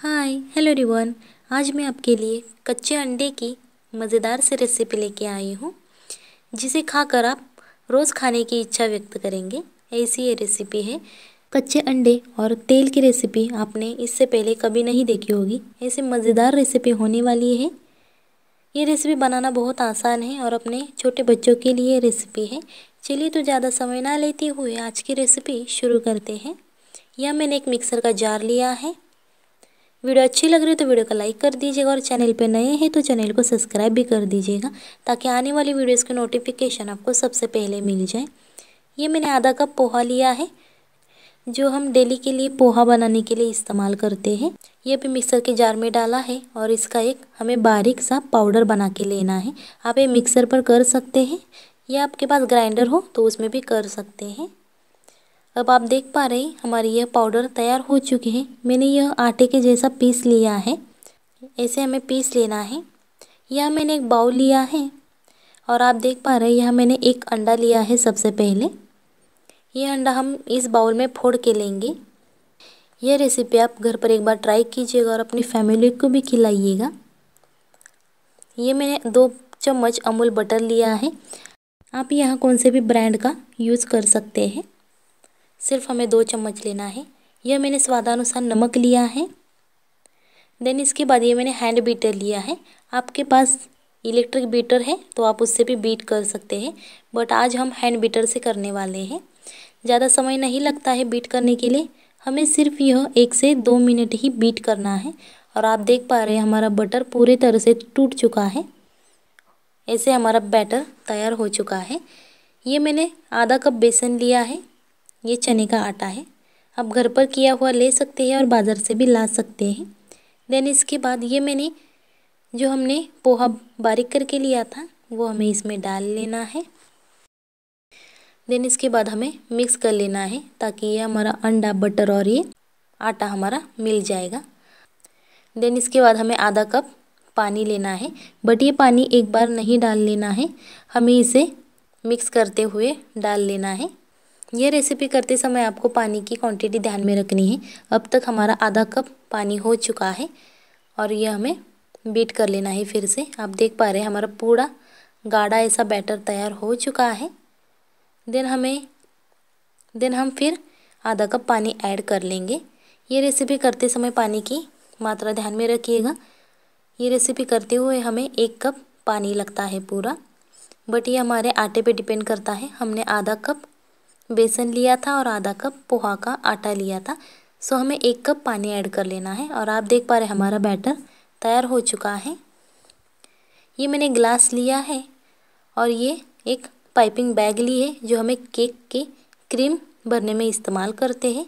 Hi hello रिवन आज मैं आपके लिए कच्चे अंडे की मज़ेदार से रेसिपी लेके आई हूँ जिसे खाकर आप रोज़ खाने की इच्छा व्यक्त करेंगे ऐसी ये रेसिपी है कच्चे अंडे और तेल की रेसिपी आपने इससे पहले कभी नहीं देखी होगी ऐसी मज़ेदार रेसिपी होने वाली है ये रेसिपी बनाना बहुत आसान है और अपने छोटे बच्चों के लिए रेसिपी है चलिए तो ज़्यादा समय ना लेते हुए आज की रेसिपी शुरू करते हैं यह मैंने एक मिक्सर का जार लिया है वीडियो अच्छी लग रही है तो वीडियो को लाइक कर दीजिएगा और चैनल पे नए हैं तो चैनल को सब्सक्राइब भी कर दीजिएगा ताकि आने वाली वीडियोज़ के नोटिफिकेशन आपको सबसे पहले मिल जाए ये मैंने आधा कप पोहा लिया है जो हम डेली के लिए पोहा बनाने के लिए इस्तेमाल करते हैं ये भी मिक्सर के जार में डाला है और इसका एक हमें बारीक सा पाउडर बना के लेना है आप ये मिक्सर पर कर सकते हैं या आपके पास ग्राइंडर हो तो उसमें भी कर सकते हैं अब आप देख पा रहे हैं हमारी यह पाउडर तैयार हो चुकी है मैंने यह आटे के जैसा पीस लिया है ऐसे हमें पीस लेना है यह मैंने एक बाउल लिया है और आप देख पा रहे हैं यह मैंने एक अंडा लिया है सबसे पहले यह अंडा हम इस बाउल में फोड़ के लेंगे यह रेसिपी आप घर पर एक बार ट्राई कीजिएगा और अपनी फैमिली को भी खिलाइएगा ये मैंने दो चम्मच अमूल बटर लिया है आप यहाँ कौन से भी ब्रांड का यूज़ कर सकते हैं सिर्फ हमें दो चम्मच लेना है यह मैंने स्वादानुसार नमक लिया है देन इसके बाद ये मैंने हैंड बीटर लिया है आपके पास इलेक्ट्रिक बीटर है तो आप उससे भी बीट कर सकते हैं बट आज हम हैंड बीटर से करने वाले हैं ज़्यादा समय नहीं लगता है बीट करने के लिए हमें सिर्फ यह एक से दो मिनट ही बीट करना है और आप देख पा रहे हैं हमारा बटर पूरे तरह से टूट चुका है ऐसे हमारा बैटर तैयार हो चुका है ये मैंने आधा कप बेसन लिया है ये चने का आटा है आप घर पर किया हुआ ले सकते हैं और बाज़ार से भी ला सकते हैं देन इसके बाद ये मैंने जो हमने पोहा बारीक करके लिया था वो हमें इसमें डाल लेना है देन इसके बाद हमें मिक्स कर लेना है ताकि ये हमारा अंडा बटर और ये आटा हमारा मिल जाएगा देन इसके बाद हमें आधा कप पानी लेना है बट ये पानी एक बार नहीं डाल लेना है हमें इसे मिक्स करते हुए डाल लेना है ये रेसिपी करते समय आपको पानी की क्वांटिटी ध्यान में रखनी है अब तक हमारा आधा कप पानी हो चुका है और ये हमें बीट कर लेना है फिर से आप देख पा रहे हैं हमारा पूरा गाढ़ा ऐसा बैटर तैयार हो चुका है देन हमें देन हम फिर आधा कप पानी ऐड कर लेंगे ये रेसिपी करते समय पानी की मात्रा ध्यान में रखिएगा ये रेसिपी करते हुए हमें एक कप पानी लगता है पूरा बट ये हमारे आटे पे डिपेंड करता है हमने आधा कप बेसन लिया था और आधा कप पोहा का आटा लिया था सो हमें एक कप पानी ऐड कर लेना है और आप देख पा रहे हमारा बैटर तैयार हो चुका है ये मैंने ग्लास लिया है और ये एक पाइपिंग बैग ली है जो हमें केक के क्रीम भरने में इस्तेमाल करते हैं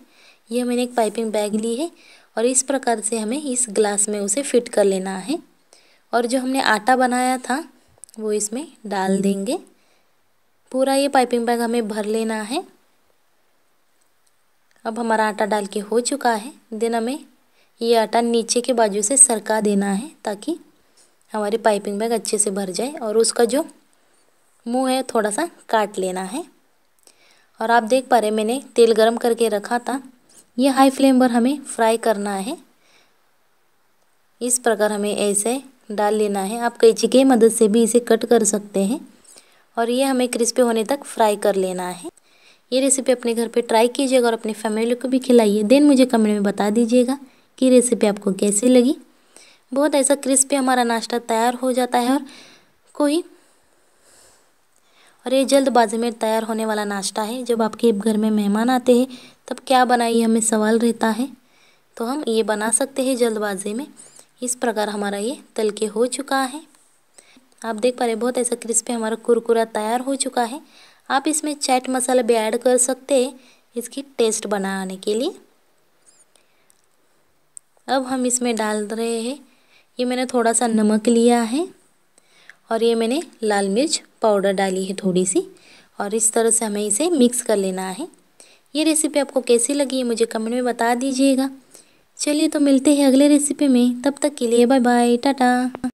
यह मैंने एक पाइपिंग बैग ली है और इस प्रकार से हमें इस ग्लास में उसे फिट कर लेना है और जो हमने आटा बनाया था वो इसमें डाल हम्म। देंगे पूरा ये पाइपिंग बैग हमें भर लेना है अब हमारा आटा डाल के हो चुका है देन हमें ये आटा नीचे के बाजू से सरका देना है ताकि हमारी पाइपिंग बैग अच्छे से भर जाए और उसका जो मुंह है थोड़ा सा काट लेना है और आप देख पा रहे मैंने तेल गरम करके रखा था ये हाई फ्लेम पर हमें फ्राई करना है इस प्रकार हमें ऐसे डाल लेना है आप कैची की मदद से भी इसे कट कर सकते हैं और ये हमें क्रिस्पी होने तक फ्राई कर लेना है ये रेसिपी अपने घर पे ट्राई कीजिएगा और अपनी फैमिली को भी खिलाइए देन मुझे कमेंट में बता दीजिएगा कि रेसिपी आपको कैसी लगी बहुत ऐसा क्रिस्पी हमारा नाश्ता तैयार हो जाता है और कोई और ये जल्दबाजी में तैयार होने वाला नाश्ता है जब आपके घर में मेहमान आते हैं तब क्या बनाइए हमें सवाल रहता है तो हम ये बना सकते हैं जल्दबाजी में इस प्रकार हमारा ये तल के हो चुका है आप देख पा रहे बहुत ऐसा क्रिस्पी हमारा कुरकुरा तैयार हो चुका है आप इसमें चैट मसाला भी ऐड कर सकते हैं इसकी टेस्ट बनाने के लिए अब हम इसमें डाल रहे हैं ये मैंने थोड़ा सा नमक लिया है और ये मैंने लाल मिर्च पाउडर डाली है थोड़ी सी और इस तरह से हमें इसे मिक्स कर लेना है ये रेसिपी आपको कैसी लगी है मुझे कमेंट में बता दीजिएगा चलिए तो मिलते हैं अगले रेसिपी में तब तक के लिए बाय बाय टाटा